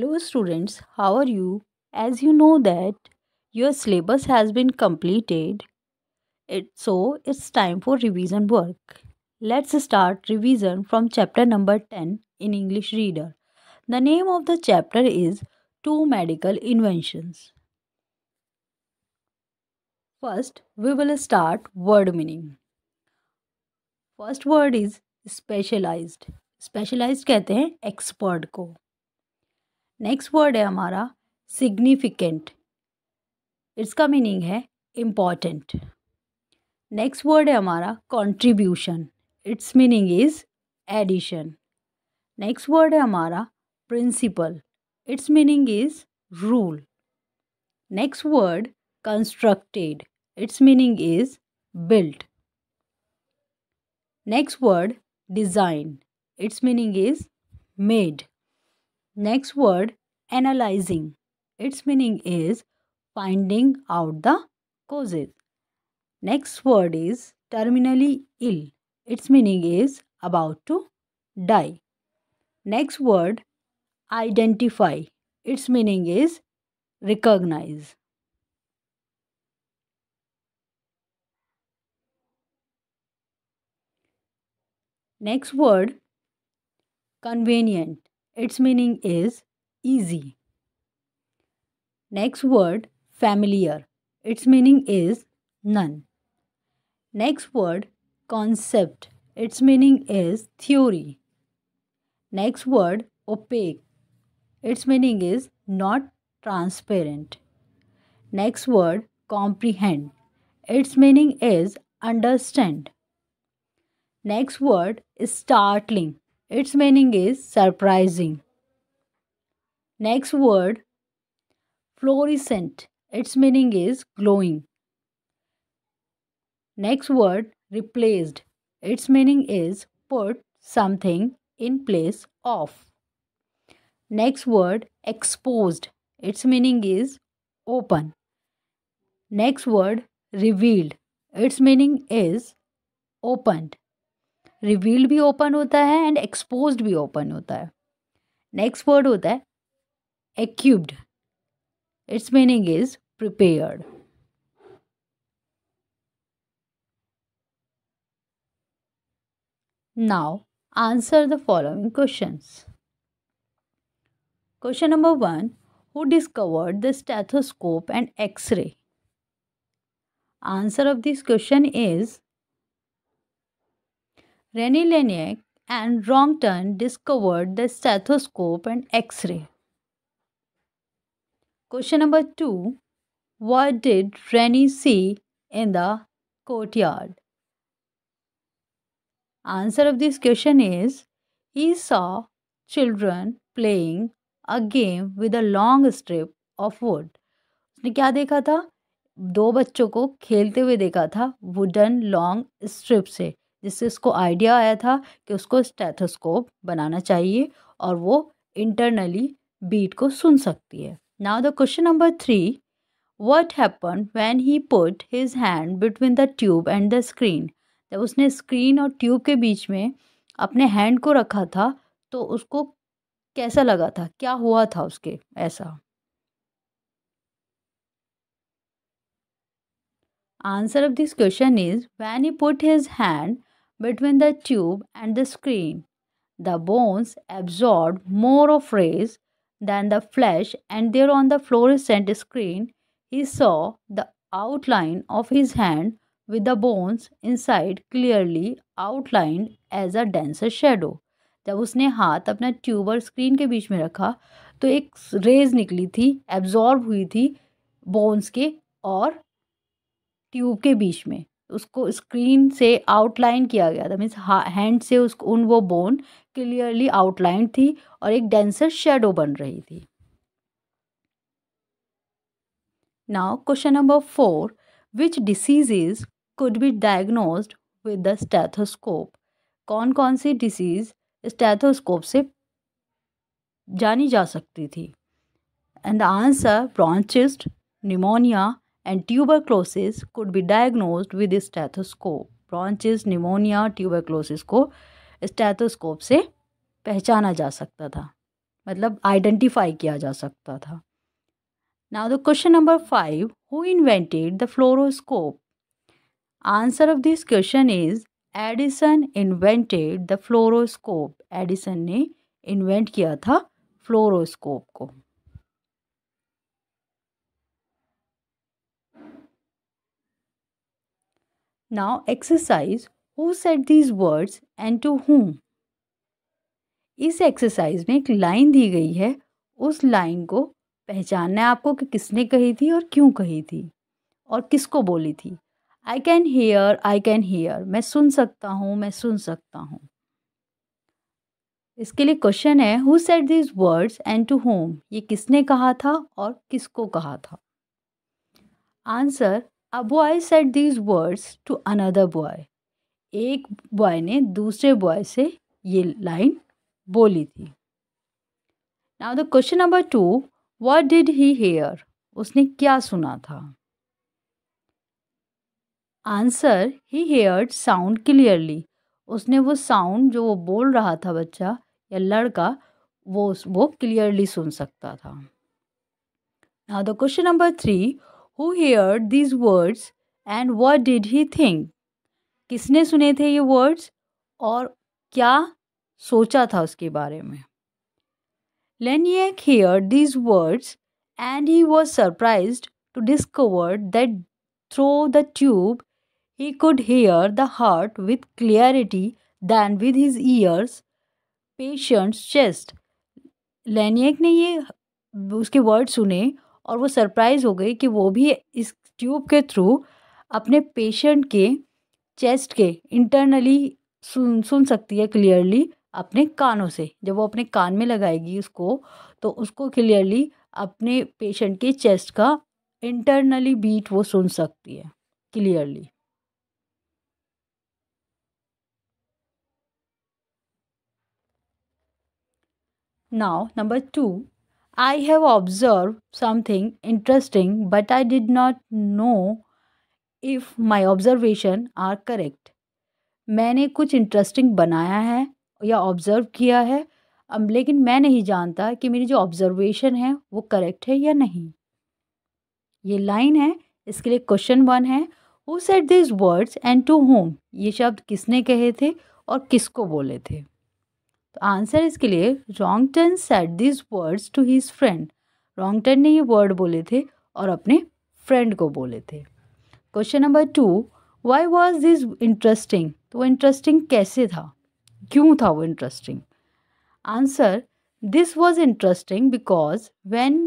Hello students, how are you? As you know that your syllabus has been completed, it, so it's time for revision work. Let's start revision from chapter number 10 in English Reader. The name of the chapter is Two Medical Inventions. First, we will start word meaning. First word is specialized. Specialized कहते हैं expert को next word है हमारा significant इसका meaning है important next word है हमारा contribution its meaning is addition next word है हमारा principle its meaning is rule next word constructed its meaning is built next word design its meaning is made Next word, analyzing. Its meaning is finding out the causes. Next word is terminally ill. Its meaning is about to die. Next word, identify. Its meaning is recognize. Next word, convenient. Its meaning is easy. Next word familiar. Its meaning is none. Next word concept. Its meaning is theory. Next word opaque. Its meaning is not transparent. Next word comprehend. Its meaning is understand. Next word startling. Its meaning is surprising. Next word, fluorescent. Its meaning is glowing. Next word, replaced. Its meaning is put something in place of. Next word, exposed. Its meaning is open. Next word, revealed. Its meaning is opened. Reveal भी open होता है and expose भी open होता है next word होता है equipped its meaning is prepared now answer the following question question number one who discovered the stethoscope and X-ray answer of this question is Rene Rene Laennec and Rontgen discovered the stethoscope and X-ray question number two what did Rene see in the courtyard answer of this question is he saw children playing a game with a long strip of wood उसने क्या देखा था दो बच्चों को खेलते हुए देखा था वुडन लॉन्ग स्ट्रिप से जिससे उसको आइडिया आया था कि उसको स्टेथोस्कोप बनाना चाहिए और वो इंटरनली बीट को सुन सकती है now the question number three what happen when he put his hand between the tube and the screen जब उसने स्क्रीन और ट्यूब के बीच में अपने हैंड को रखा था तो उसको कैसा लगा था क्या हुआ था उसके ऐसा answer of this question is when he put his hand between the tube and the screen. The bones absorb more of rays than the flesh and there on the fluorescent screen he saw the outline of his hand with the bones inside clearly outlined as a denser shadow. जब उसने हाथ अपना tube और screen के बीच में रखा तो एक रेज निकली थी एब्जॉर्ब हुई थी बोन्स के और ट्यूब के बीच में उसको स्क्रीन से आउटलाइन किया गया था मीन्स हैंड से उसको उन वो बोन क्लियरली आउटलाइन थी और एक डेंसर शेडो बन रही थी now question number four which diseases could be diagnose with the stethoscope कौन कौन सी डिसीज स्टेथोस्कोप से जानी जा सकती थी and the answer bronchitis pneumonia and tuberculosis could be diagnosed with stethoscope bronchitis pneumonia tuberculosis को स्टैथोस्कोप से पहचाना जा सकता था मतलब आइडेंटिफाई किया जा सकता था now the question number five who invented the fluoroscope answer of this question is Edison invented the fluoroscope Edison ने इन्वेंट किया था फ्लोरोस्कोप को Now exercise who said these words and to whom. इस exercise में एक line दी गई है उस लाइन को पहचानना है आपको कि किसने कही थी और क्यों कही थी और किसको बोली थी I can hear I can hear मैं सुन सकता हूँ मैं सुन सकता हूँ इसके लिए क्वेश्चन है who said these words and to whom ये किसने कहा था और किसको कहा था answer a boy said these words to another boy एक बॉय ने दूसरे बॉय से ये लाइन बोली थी now the question number two what did he hear उसने क्या सुना था answer he heard sound clearly उसने वो साउंड जो वो बोल रहा था बच्चा या लड़का वो वो क्लियरली सुन सकता था now the question number three who heard these words and what did he think किसने सुने थे ये वर्ड्स और क्या सोचा था उसके बारे में Laennec heard these words and he was surprise to discover that through the tube he could hear the heart with clarity than with his ears patient's chest Laennec ने ये उसके वर्ड सुने और वो सरप्राइज़ हो गई कि वो भी इस ट्यूब के थ्रू अपने पेशेंट के चेस्ट के इंटरनली सुन सुन सकती है क्लियरली अपने कानों से जब वो अपने कान में लगाएगी उसको तो उसको क्लियरली अपने पेशेंट के चेस्ट का इंटरनली बीट वो सुन सकती है clearly now number two I have observe something interesting but I did not know if my observation are correct मैंने कुछ इंटरेस्टिंग बनाया है या ऑब्ज़र्व किया है अब लेकिन मैं नहीं जानता कि मेरी जो ऑब्ज़र्वेशन है वो करेक्ट है या नहीं ये लाइन है इसके लिए क्वेश्चन वन है who said this words and to whom ये शब्द किसने कहे थे और किसको बोले थे तो आंसर इसके लिए turn said this words to his friend turn ने ये वर्ड बोले थे और अपने फ्रेंड को बोले थे question number two why was this interesting तो वो इंटरेस्टिंग कैसे था क्यों था वो interesting answer this was interesting because when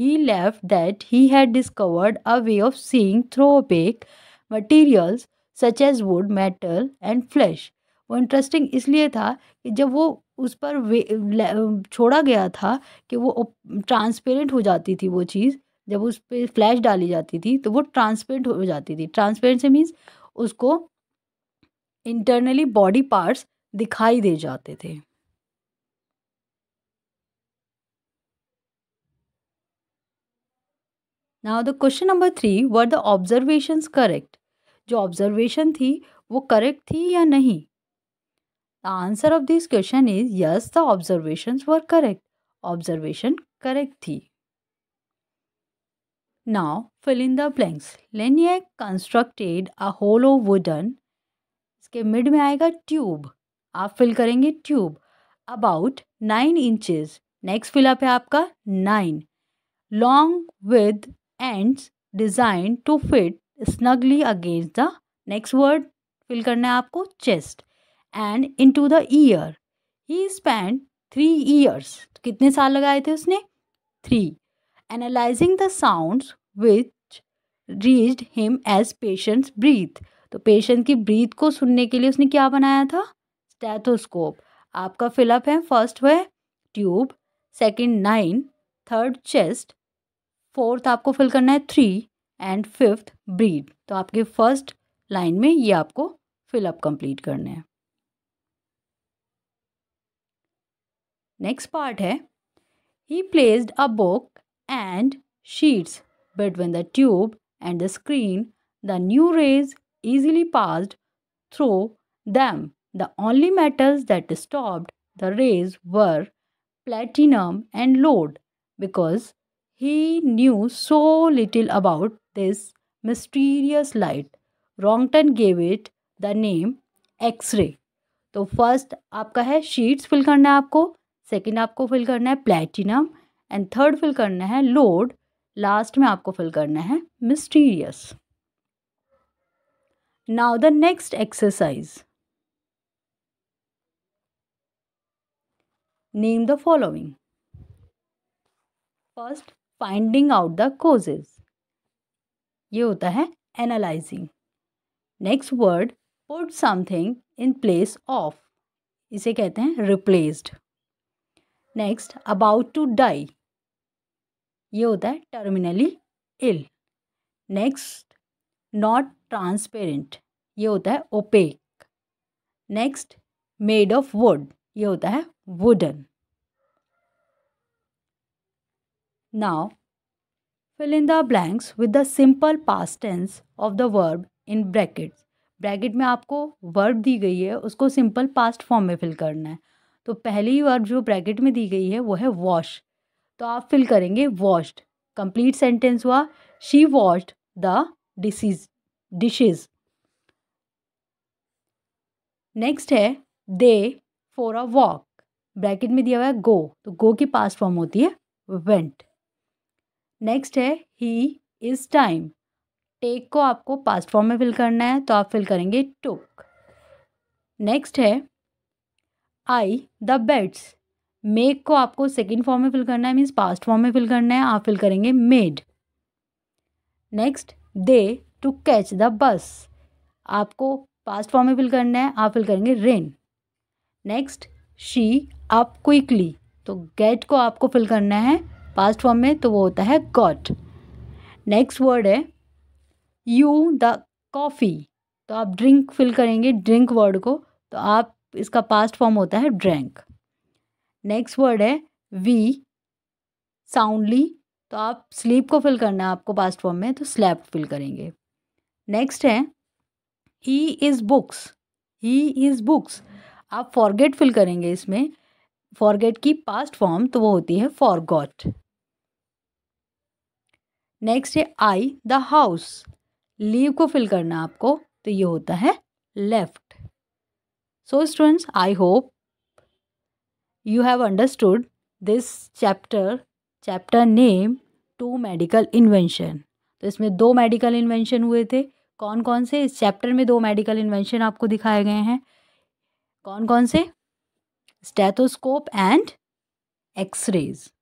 he लेव that he had discovered a way of seeing through opaque materials such as wood metal and flesh वो interesting इसलिए था कि जब वो उस पर छोड़ा गया था कि वो ट्रांसपेरेंट हो जाती थी वो चीज़ जब उस पर फ्लैश डाली जाती थी तो वो ट्रांसपेरेंट हो जाती थी ट्रांसपेरेंट से मीन्स उसको इंटरनली बॉडी पार्ट्स दिखाई दे जाते थे now the question number three were the observations correct जो ऑब्जर्वेशन थी वो करेक्ट थी या नहीं the answer of this question is yes the observation were correct observation correct थी now fill in the blanks Laennec constructed a hollow wooden इसके mid में आएगा ट्यूब आप फिल करेंगे tube about nine inches next fill up है आपका nine long with end designed to fit snugly against the next word fill करना है आपको chest and into the ear he spend three years कितने साल लगाए थे उसने three analysing the sound which reach him as patients breathe तो patient की ब्रीथ को सुनने के लिए उसने क्या बनाया था स्टैथोस्कोप आपका फिलअप है फर्स्ट है tube second nine third chest fourth आपको फिल करना है थ्री एंड फिफ्थ ब्रीड तो आपके फर्स्ट लाइन में ये आपको फिलअप कंप्लीट करने हैं Next part है he placed a book and sheets between the tube and the screen the new rays easily passed through them. The only metals that disturbed the rays were platinum and lead because he knew so little about this mysterious light. Wrongton gave it the name X-ray. तो first आपका है sheets fill करना आपको second आपको fill करना है platinum and third fill करना है लोड लास्ट में आपको फिल करना है mysterious now the next exercise name the following first finding out the causes ये होता है analysing next word put something in place of इसे कहते हैं replaced next about to die ये होता है terminally ill next not transparent ये होता है opaque next made of wood ये होता है wooden now fill in the blanks with the simple past of the verb in in bracket में आपको वर्ब दी गई है उसको सिंपल पास्ट फॉर्म में फिल करना है तो पहली वर्ब जो ब्रैकेट में दी गई है वो है वॉश तो आप फिल करेंगे वॉश्ड कंप्लीट सेंटेंस हुआ she washed the diseases dishes next है they for a walk bracket में दिया हुआ है गो तो गो की पास्ट फॉर्म होती है वेंट नेक्स्ट है ही इज़ टाइम टेक को आपको पास्ट फॉर्म में फिल करना है तो आप फिल करेंगे टुक नेक्स्ट है आई द बेड्स मेक को आपको सेकेंड फॉर्म में फिल करना है मीन्स पास्ट फॉर्म में फिल करना है आप फिल करेंगे made next they to catch the bus आपको पास्ट फॉर्म में फिल करना है आप फिल करेंगे ran next she up quickly तो गेट को आपको फिल करना है पास्ट फॉर्म में तो वो होता है गॉट नेक्स्ट वर्ड है यू द कॉफ़ी तो आप ड्रिंक फिल करेंगे ड्रिंक वर्ड को तो आप इसका पास्ट फॉर्म होता है ड्रैंक नेक्स्ट वर्ड है वी साउंडली तो आप स्लीप को फिल करना है आपको पास्ट फॉर्म में तो स्लैप फिल करेंगे नेक्स्ट है he his books he his books आप फॉरगेट फिल करेंगे इसमें फॉरगेट की पास्ट फॉर्म तो वो होती है फॉरगॉट नेक्स्ट है आई द हाउस लीव को फिल करना आपको तो ये होता है left so students I hope you have understood this chapter chapter name to medical invention तो इसमें दो मेडिकल इन्वेंशन हुए थे कौन कौन से इस चैप्टर में दो मेडिकल इन्वेंशन आपको दिखाए गए हैं कौन कौन से स्टेथोस्कोप एंड एक्सरेज